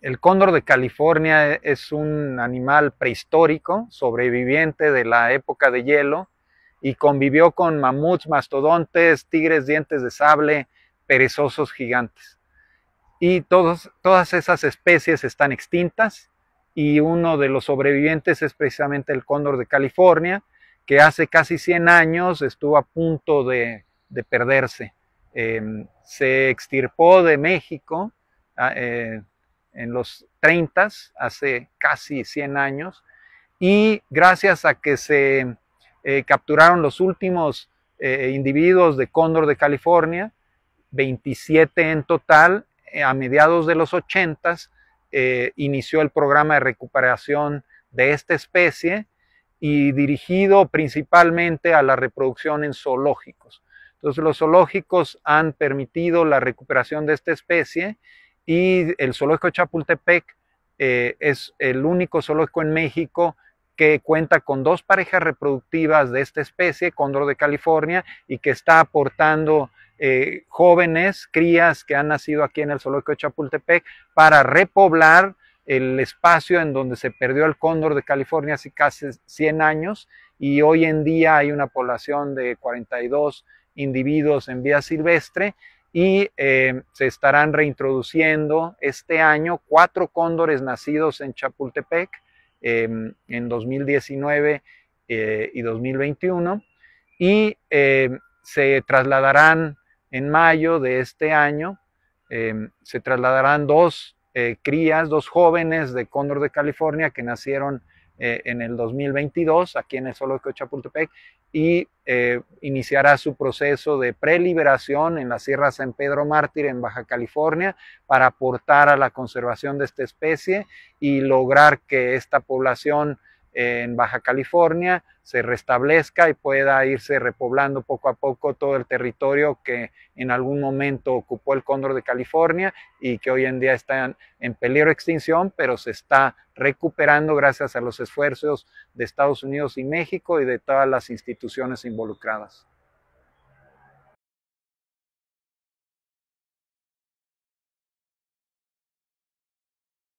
El cóndor de California es un animal prehistórico, sobreviviente de la época de hielo, y convivió con mamuts, mastodontes, tigres, dientes de sable, perezosos gigantes. Y todas esas especies están extintas y uno de los sobrevivientes es precisamente el cóndor de California, que hace casi 100 años estuvo a punto de, perderse. Em, se extirpó de México. Ah, eh, en los 30, hace casi 100 años, y gracias a que se eh, capturaron los últimos eh, individuos de cóndor de California, 27 en total, eh, a mediados de los 80 inició el programa de recuperación de esta especie y dirigido principalmente a la reproducción en zoológicos. Entonces los zoológicos han permitido la recuperación de esta especie y el zoológico de Chapultepec eh, es el único zoológico en México que cuenta con dos parejas reproductivas de esta especie, cóndor de California, y que está aportando eh, jóvenes, crías que han nacido aquí en el zoológico de Chapultepec para repoblar el espacio en donde se perdió el cóndor de California hace casi 100 años y hoy en día hay una población de 42 individuos en vía silvestre y eh, se estarán reintroduciendo este año cuatro cóndores nacidos en Chapultepec em, en 2019 eh, y 2021 y em, se trasladarán en mayo de este año, em, se trasladarán dos eh, crías, dos jóvenes de cóndor de California que nacieron eh, en el 2022 aquí en el solo de y eh, iniciará su proceso de preliberación en la Sierra San Pedro Mártir en Baja California para aportar a la conservación de esta especie y lograr que esta población en Baja California se restablezca y pueda irse repoblando poco a poco todo el territorio que en algún momento ocupó el cóndor de California y que hoy en día está en, peligro de extinción, pero se está recuperando gracias a los esfuerzos de Estados Unidos y México y de todas las instituciones involucradas.